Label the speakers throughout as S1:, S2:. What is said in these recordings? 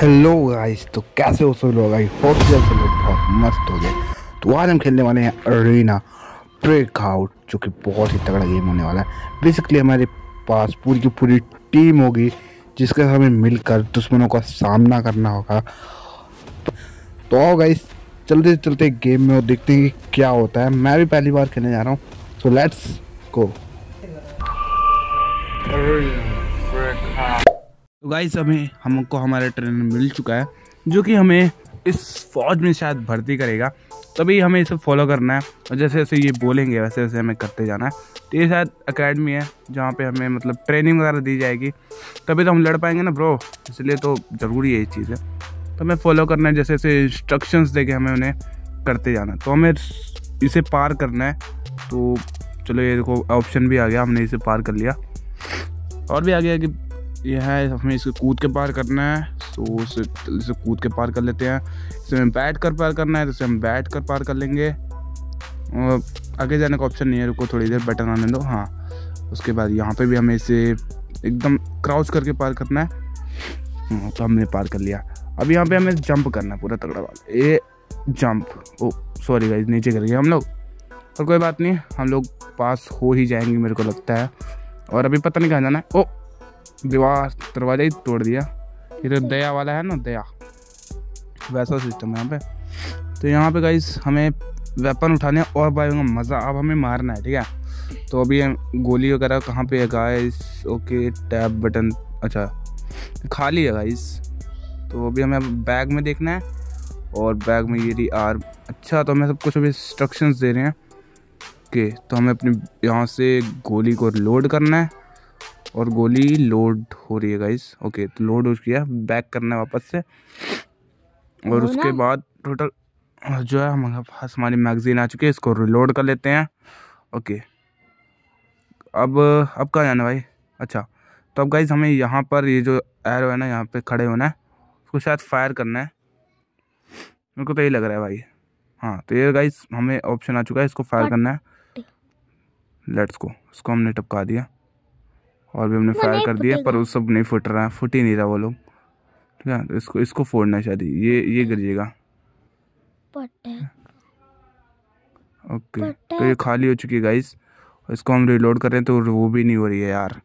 S1: Hello guys तो कैसे हो सब लोग आई होप से सब लोग बहुत मस्त हो गए तो आज हम खेलने वाले हैं ब्रेक ब्रेकआउट जो कि बहुत ही तगड़ा गेम होने वाला है बेसिकली हमारे पास पूरी की पूरी टीम होगी जिसके हमें मिलकर दुश्मनों का सामना करना होगा तो आओ गाइस चलते चलते गेम में और देखते हैं कि क्या होता है मैं भी पहली बार खेलने जा रहा हूँ सो लेट्स गो तो गाइस हमें हमको हमारा ट्रेनर मिल चुका है जो कि हमें इस फौज में शायद भर्ती करेगा तभी हमें इसे फॉलो करना है और जैसे जैसे ये बोलेंगे वैसे वैसे हमें करते जाना है तो ये शायद अकेडमी है जहाँ पे हमें मतलब ट्रेनिंग वगैरह दी जाएगी तभी तो हम लड़ पाएंगे ना ब्रो इसलिए तो ज़रूरी है ये चीज़ है तो हमें फॉलो करना है जैसे जैसे इंस्ट्रक्शंस दे के हमें उन्हें करते जाना है तो हमें इसे पार करना है तो चलो ये देखो ऑप्शन भी आ गया हमने इसे पार कर लिया और भी आ गया कि ये है हमें इसको कूद के पार करना है तो उसे इसे कूद के पार कर लेते हैं इसे हमें बैठ कर पार करना है तो इसे हम बैठ कर पार कर लेंगे और आगे जाने का ऑप्शन नहीं है रुको थोड़ी देर बटन आने दो हाँ उसके बाद यहाँ पे भी हमें इसे एकदम क्राउच करके पार करना है हाँ, तो हमने पार कर लिया अब यहाँ पे हमें जंप करना है पूरा तगड़ा वाला ये जंप ओ सॉरी भाई नीचे गिर गए हम लोग और कोई बात नहीं हम लोग पास हो ही जाएंगे मेरे को लगता है और अभी पता नहीं कहाँ जाना है ओ दीवार दरवाज़ा ही तोड़ दिया इधर तो दया वाला है ना दया वैसा सिस्टम है यहाँ पे तो यहाँ पे गाइस हमें वेपन उठाने और भाई का मज़ा अब हमें मारना है ठीक है तो अभी गोली वगैरह कहाँ पे है गाइस ओके टैब बटन अच्छा खाली है गाइस तो अभी हमें बैग में देखना है और बैग में ये रही आर अच्छा तो हमें सब कुछ अभी इंस्ट्रक्शंस दे रहे हैं ओके तो हमें अपने यहाँ से गोली को लोड करना है और गोली लोड हो रही है गाइस ओके तो लोड हो किया बैक करना है वापस से और उसके बाद टोटल जो है हमारे पास हमारी मैगजीन आ चुकी है इसको रिलोड कर लेते हैं ओके अब अब कहाँ जाना भाई अच्छा तो अब गाइज हमें यहाँ पर ये जो एरो है ना यहाँ पे खड़े होना है उसको शायद फायर करना है मेरे को तो यही लग रहा है भाई हाँ तो ये गाइज हमें ऑप्शन आ चुका है इसको फायर करना है लेट्स को इसको हमने टपका दिया और भी हमने फायर कर दिया पर वो सब नहीं फूट रहा फूट ही नहीं रहा वो लोग ठीक है तो इसको इसको फोड़ना शायद ये ये गिर जाएगा ओके तो ये खाली हो चुकी है गाइस इसको हम रिलोड कर रहे हैं तो वो भी नहीं हो रही है यार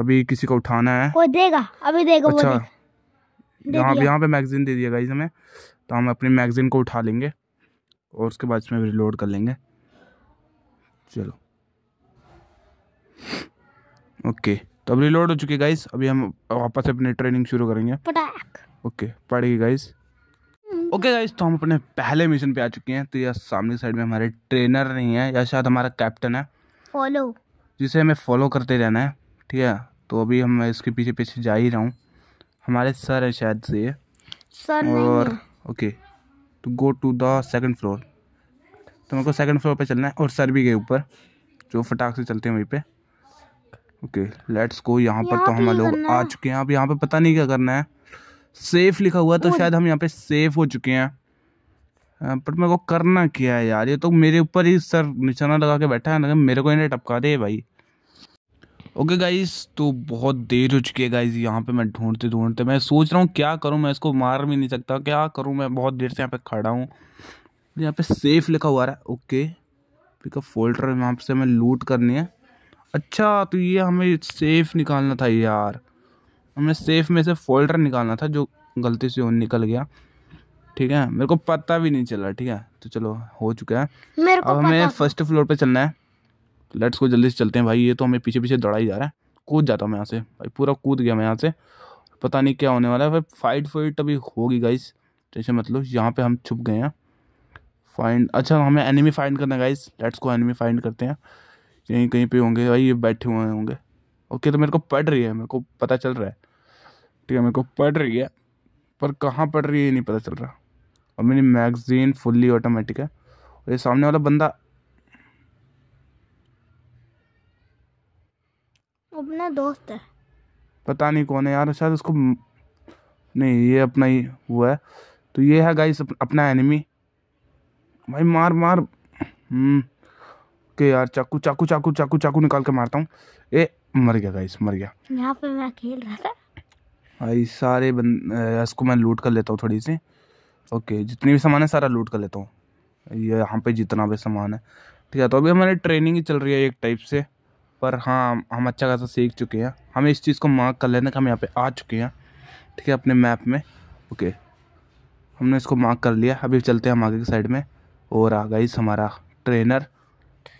S1: अभी किसी को उठाना है वो देगा अभी देगा अच्छा यहाँ यहाँ पे मैगजीन दे दिया गाइज हमें तो हम अपनी मैगजीन को उठा लेंगे और उसके बाद इसमें रिलोड कर लेंगे चलो ओके तो अब रिलोड हो चुके गाइस अभी हम वापस अपनी ट्रेनिंग शुरू करेंगे ओके पड़ेगी गाइस ओके गाइस तो हम अपने पहले मिशन पे आ चुके हैं तो यह सामने साइड में हमारे ट्रेनर नहीं है या शायद हमारा कैप्टन है फॉलो जिसे हमें फॉलो करते रहना है ठीक है तो अभी हम इसके पीछे पीछे जा ही रहा हूँ हमारे सर है शायद से ये सर और ओके तो go to the second floor तो मेरे को सेकंड फ्लोर पे चलना है और सर भी गए ऊपर जो फटाक से चलते हैं वहीं पे ओके लेट्स गो यहाँ पर तो हम लोग आ चुके हैं अब यहाँ पे पता नहीं क्या करना है सेफ लिखा हुआ है तो शायद हम यहाँ पे सेफ हो चुके हैं पर मेरे को करना क्या है यार ये तो मेरे ऊपर ही सर निशाना लगा के बैठा है ना मेरे को इन्हें टपका दे भाई ओके गाइस तो बहुत देर हो चुकी है गाइस यहाँ पे मैं ढूंढते ढूंढते मैं सोच रहा हूँ क्या करूँ मैं इसको मार भी नहीं सकता क्या करूँ मैं बहुत देर से यहाँ पे खड़ा हूँ यहाँ पे सेफ लिखा हुआ है ओके पिकअप फोल्डर यहाँ से मैं लूट करनी है अच्छा तो ये हमें सेफ़ निकालना था यार हमें सेफ़ में से फोल्डर निकालना था जो गलती से निकल गया ठीक है मेरे को पता भी नहीं चला ठीक है तो चलो हो चुका है मेरे को अब हमें फर्स्ट फ्लोर पे चलना है लेट्स को जल्दी से चलते हैं भाई ये तो हमें पीछे पीछे दौड़ा ही जा रहा है कूद जाता हूँ मैं यहाँ से भाई पूरा कूद गया मैं यहाँ से पता नहीं क्या होने वाला है भाई फाइट फाइट अभी होगी गाइस जैसे मतलब यहाँ पे हम छुप गए हैं फाइंड अच्छा हमें एनिमी फाइंड करना है guys let's go enemy find करते हैं कहीं कहीं पे होंगे भाई ये बैठे हुए होंगे ओके तो मेरे को पढ़ रही है मेरे को पता चल रहा है ठीक है मेरे को पढ़ रही है पर कहाँ पढ़ रही है ये नहीं पता चल रहा और मेरी मैगज़ीन फुल्ली ऑटोमेटिक है और ये सामने वाला बंदा अपना दोस्त है पता नहीं कौन है यार शायद उसको नहीं ये अपना ही हुआ है तो ये है गाइस अपना एनिमी भाई मार मार हम्म। के यार चाकू चाकू चाकू चाकू चाकू निकाल के मारता हूँ ए मर गया गाइस मर गया यहाँ पे मैं खेल रहा था भाई सारे बन इसको मैं लूट कर लेता हूँ थोड़ी सी ओके जितनी भी सामान है सारा लूट कर लेता हूँ ये यहाँ पे जितना भी सामान है ठीक है तो अभी हमारी ट्रेनिंग ही चल रही है एक टाइप से पर हाँ हम अच्छा खासा सीख चुके हैं हमें इस चीज़ को मार्क कर लेना कि हम यहाँ पे आ चुके हैं ठीक है अपने मैप में ओके हमने इसको मार्क कर लिया अभी चलते हैं हम आगे की साइड में और आ गई हमारा ट्रेनर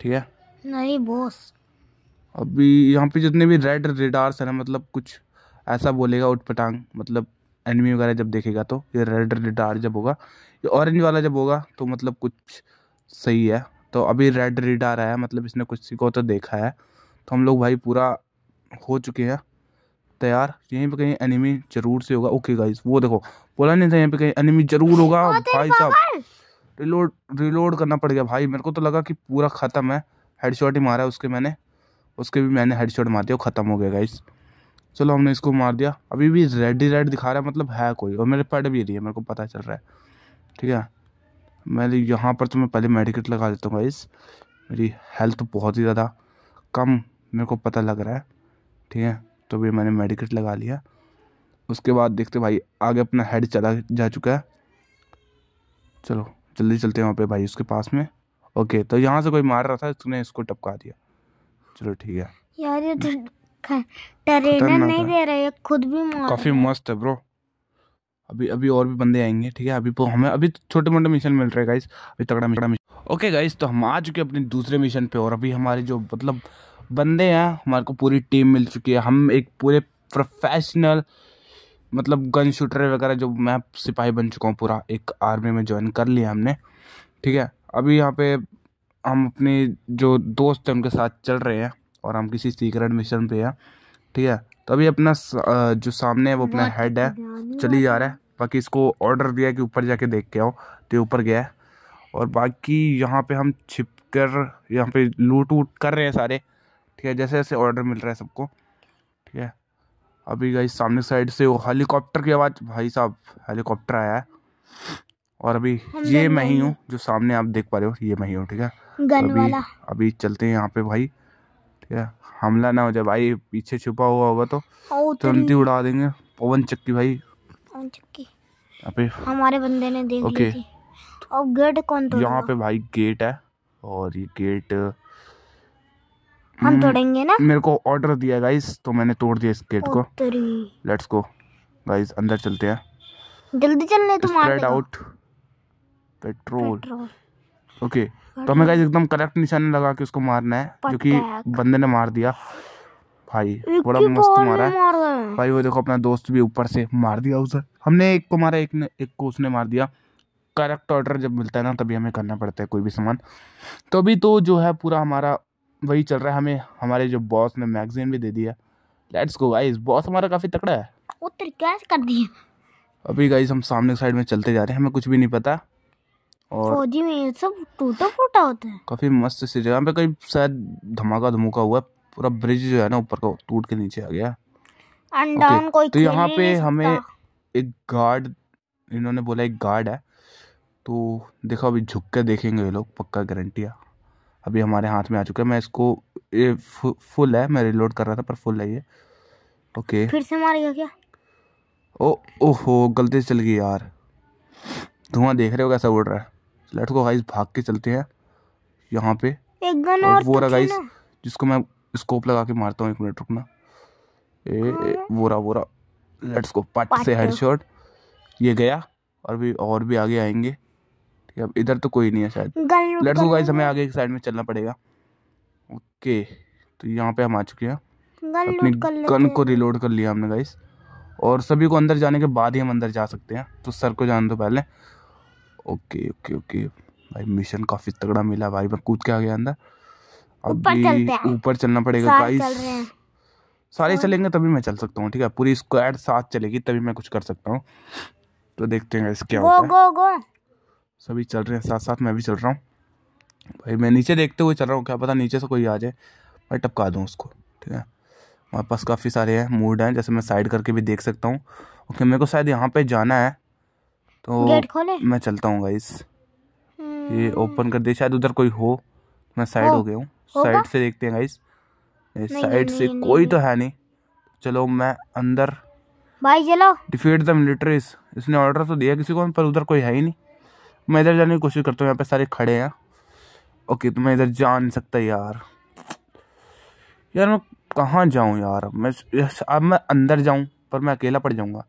S1: ठीक है नहीं बॉस अभी यहाँ पे जितने भी रेड रेडार्स हैं ना मतलब कुछ ऐसा बोलेगा उठपटांग मतलब एनिमी वगैरह जब देखेगा तो ये रेड रेडार जब होगा ये ऑरेंज वाला जब होगा तो मतलब कुछ सही है तो अभी रेड रेडार आया मतलब इसने कुछ को तो देखा है तो हम लोग भाई पूरा हो चुके हैं तैयार यहीं पे कहीं एनिमी जरूर से होगा ओके गाइस वो देखो बोला नहीं था यहाँ पे कहीं एनिमी जरूर होगा भाई साहब रिलोड रिलोड करना पड़ गया भाई मेरे को तो लगा कि पूरा ख़त्म है हेडशॉट ही मारा उसके मैंने उसके भी मैंने हेड शॉट मार दिया ख़त्म हो गया गाइस चलो हमने इसको मार दिया अभी भी रेड ही रेड दिखा रहा है मतलब है कोई और मेरे पेड़ भी रही है मेरे को पता चल रहा है ठीक है मैं यहाँ पर तो मैं पहले मेडिकेट लगा देता हूँ गाइस मेरी हेल्थ बहुत ही ज़्यादा कम मेरे को पता लग रहा है ठीक है तो भी मैंने मेडिकेट लगा लिया उसके बाद देखते भाई आगे अपना हेड चला जा चुका है चलो जल्दी चलते हैं वहाँ पे भाई उसके पास में ओके तो यहाँ से कोई मार रहा था उसने इसको टपका दिया चलो ठीक है यार ये तो ट्रेनर नहीं दे रहा है खुद भी मार काफ़ी मस्त है ब्रो अभी अभी और भी बंदे आएंगे ठीक है अभी तो हमें अभी तो छोटे मोटे मिशन मिल रहे हैं गाइस अभी तगड़ा मिशन ओके गाइस तो हम आ चुके अपने दूसरे मिशन पे और अभी हमारे जो मतलब बंदे हैं हमारे को पूरी टीम मिल चुकी है हम एक पूरे प्रोफेशनल मतलब गन शूटर वगैरह जो मैं सिपाही बन चुका हूँ पूरा एक आर्मी में ज्वाइन कर लिया हमने ठीक है अभी यहाँ पे हम अपने जो दोस्त हैं उनके साथ चल रहे हैं और हम किसी सीक्रेट मिशन पे हैं ठीक है तो अभी अपना जो सामने है वो अपना हेड है चली जा रहा है बाकी इसको ऑर्डर दिया कि ऊपर जाके देख के आओ तो ऊपर गया है और बाकी यहाँ पे हम छिप कर यहाँ पे लूट वूट कर रहे हैं सारे ठीक है जैसे जैसे ऑर्डर मिल रहा है सबको ठीक है अभी गई सामने साइड से वो हेलीकॉप्टर की आवाज़ भाई साहब हेलीकॉप्टर आया है और अभी ये मैं ही हूँ जो सामने आप देख पा रहे हो ये मैं ही हूँ ठीक है अभी अभी चलते हैं यहाँ पे भाई ठीक है हमला ना हो जाए भाई पीछे छुपा हुआ होगा तो तुरंत तो ही उड़ा देंगे पवन चक्की भाई पवन चक्की अभी हमारे बंदे ने देख ओके और गेट कौन तो यहाँ पे भाई गेट है और ये गेट हम हम्म, तोड़ेंगे ना मेरे को ऑर्डर दिया गाइस तो मैंने तोड़ दिया इस गेट को लेट्स गो गाइस अंदर चलते हैं जल्दी चलने तुम स्प्रेड आउट पेट्रोल ओके तो हमें गाइस एकदम करेक्ट निशाने लगा के उसको मारना है क्योंकि बंदे ने मार दिया भाई बड़ा मस्त मारा है भाई वो देखो अपना दोस्त भी ऊपर से मार दिया उसे हमने एक को मारा एक ने एक को उसने मार दिया करेक्ट ऑर्डर जब मिलता है ना तभी हमें करना पड़ता है कोई भी सामान तो अभी तो जो है पूरा हमारा वही चल रहा है हमें हमारे जो बॉस ने मैगजीन भी दे दिया लेट्स गो गाइस बॉस हमारा काफ़ी तकड़ा है वो तरीकास तो कर दिया अभी गाइस हम सामने साइड में चलते जा रहे हैं हमें कुछ भी नहीं पता और फौजी में सब टूटा फूटा होता है काफ़ी मस्त से जगह पे कहीं शायद धमाका धमुका हुआ पूरा ब्रिज जो है ना ऊपर का टूट के नीचे आ गया okay, कोई तो यहाँ पे हमें एक गार्ड इन्होंने बोला एक गार्ड है तो देखो अभी झुक के देखेंगे ये लोग पक्का गारंटी है अभी हमारे हाथ में आ चुका है मैं इसको ये फु, फुल है मैं रिलोड कर रहा था पर फुल है ये ओके फिर से मारेगा क्या ओ ओहो गलती से चल गई यार धुआं देख रहे हो कैसा उड़ रहा है लेट्स गो गाइस भाग के चलते हैं यहाँ पे एक गन और, और वो रहा गाइस तो जिसको मैं स्कोप लगा के मारता हूँ एक मिनट रुकना ए, ए हाँ। वो रहा वो रहा लेट्स गो पट से हेडशॉट ये गया और भी और भी आगे आएंगे अब इधर तो कोई नहीं है शायद लेट्स गो गाइस हमें आगे एक साइड में चलना पड़ेगा ओके तो यहाँ पे हम आ चुके हैं अपनी गन को रिलोड कर लिया हमने गाइस और सभी को अंदर जाने के बाद ही हम अंदर जा सकते हैं तो सर को जान दो पहले ओके ओके ओके भाई मिशन काफ़ी तगड़ा मिला भाई मैं कूद के आ गया अंदर अब ऊपर चलना पड़ेगा गाइस सारे चलेंगे तभी मैं चल सकता हूँ ठीक है पूरी स्क्वाड साथ चलेगी तभी मैं कुछ कर सकता हूँ तो देखते हैं गाइस क्या होता है सभी चल रहे हैं साथ साथ मैं भी चल रहा हूँ भाई मैं नीचे देखते हुए चल रहा हूँ क्या पता नीचे से कोई आ जाए भाई टपका दूँ उसको ठीक है हमारे पास काफ़ी सारे हैं मूड हैं जैसे मैं साइड करके भी देख सकता हूँ ओके मेरे को शायद यहाँ पे जाना है तो मैं चलता हूँ गाइस हम्म। ये ओपन कर दे शायद उधर कोई हो मैं साइड हो गया हूँ साइड से देखते हैं गाइस साइड से नहीं, कोई नहीं। तो है नहीं चलो मैं अंदर भाई चलो डिफीट द मिलिट्रीज इसने ऑर्डर तो दिया किसी को पर उधर कोई है ही नहीं मैं इधर जाने की कोशिश करता हूँ यहाँ पे सारे खड़े हैं ओके तो मैं इधर जा नहीं सकता यार यार मैं कहाँ जाऊँ यार मैं अब मैं अंदर जाऊँ पर मैं अकेला पड़ जाऊँगा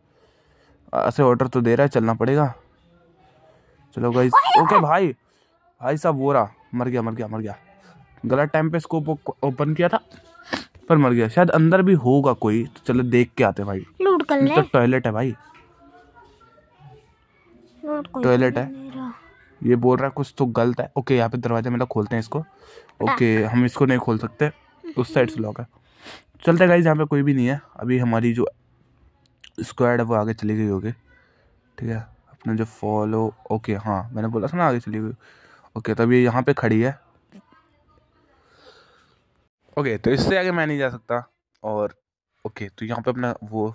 S1: ऐसे ऑर्डर तो दे रहा है चलना पड़ेगा चलो भाई ओके भाई भाई साहब वो रहा मर गया मर गया मर गया गलत टाइम पे स्कोप ओपन किया था पर मर गया शायद अंदर भी होगा कोई तो चलो देख के आते भाई तो टॉयलेट है भाई टॉयलेट है ये बोल रहा है कुछ तो गलत है ओके यहाँ पे दरवाज़ा मतलब खोलते हैं इसको ओके ah. हम इसको नहीं खोल सकते उस साइड से लॉक है चलते गाइज यहाँ पे कोई भी नहीं है अभी हमारी जो स्क्वाड है वो आगे चली गई होगी ठीक है अपना जो फॉलो ओके हाँ मैंने बोला था ना आगे चली गई ओके तो अभी यहाँ पे खड़ी है ओके तो इससे आगे मैं नहीं जा सकता और ओके तो यहाँ पे अपना वो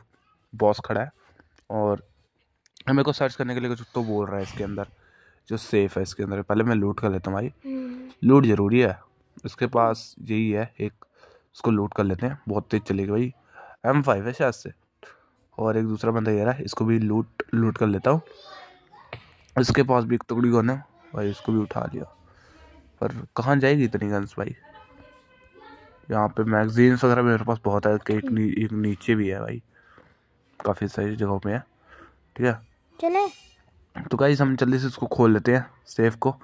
S1: बॉस खड़ा है और मेरे को सर्च करने के लिए कुछ तो बोल रहा है इसके अंदर जो सेफ है इसके अंदर पहले मैं लूट कर लेता हूँ भाई लूट हम्म। ज़रूरी है उसके पास यही है एक उसको लूट कर लेते हैं बहुत तेज़ चलेगी भाई एम फाइव है शायद से और एक दूसरा बंदा ये रहा है इसको भी लूट लूट कर लेता हूँ इसके पास भी एक तकड़ी गन है भाई इसको भी उठा लिया पर कहाँ जाएगी इतनी गन्स भाई यहाँ पे मैगजीन्स वगैरह मेरे पास बहुत है एक, हम्म। नी, एक नीचे भी है भाई काफ़ी सारी जगहों पे है ठीक है चले तो गाइज हम जल्दी से इसको खोल लेते हैं सेफ को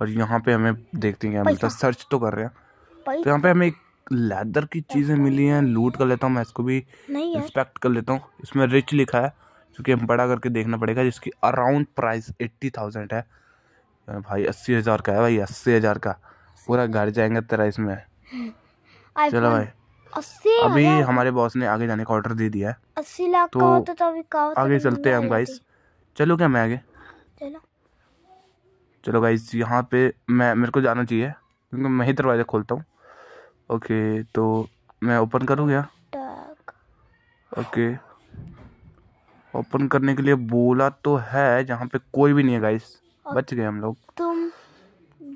S1: और यहाँ पे हमें देखते हैं क्या मतलब सर्च तो कर रहे हैं तो यहाँ पे हमें एक लेदर की चीज़ें मिली हैं लूट कर लेता हूँ मैं इसको भी इंस्पेक्ट कर लेता हूँ इसमें रिच लिखा है क्योंकि हम बड़ा करके देखना पड़ेगा जिसकी अराउंड प्राइस एट्टी थाउजेंड है भाई अस्सी हज़ार का है भाई अस्सी हज़ार का पूरा घर जाएंगे तेरा इसमें चलो भाई अभी हमारे बॉस ने आगे जाने का ऑर्डर दे दिया है अस्सी लाख तो, तो आगे चलते हैं हम गाइस चलो क्या मैं आगे चलो चलो भाई यहाँ पे मैं मेरे को जाना चाहिए क्योंकि मैं ही दरवाज़ा खोलता हूँ ओके तो मैं ओपन करूँ क्या ओके ओपन करने के लिए बोला तो है जहाँ पे कोई भी नहीं है गाइस बच गए हम लोग तुम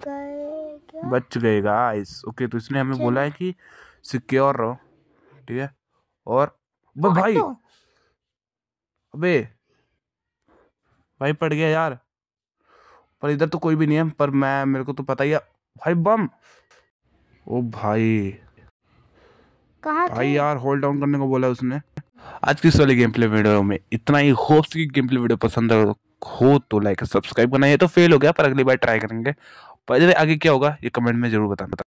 S1: गए बच गए गाइस ओके तो इसने हमें बोला है कि सिक्योर रहो ठीक है और भाई तो? अबे भाई पड़ गया यार पर इधर तो कोई भी नहीं है पर मैं मेरे को तो पता ही है भाई बम ओ भाई भाई यार होल्ड डाउन करने को बोला उसने आज की इस वाली गेम प्ले वीडियो में इतना ही होप्स की गेम प्ले वीडियो पसंद हो तो लाइक सब्सक्राइब करना ये तो फेल हो गया पर अगली बार ट्राई करेंगे पर आगे क्या होगा ये कमेंट में जरूर बताना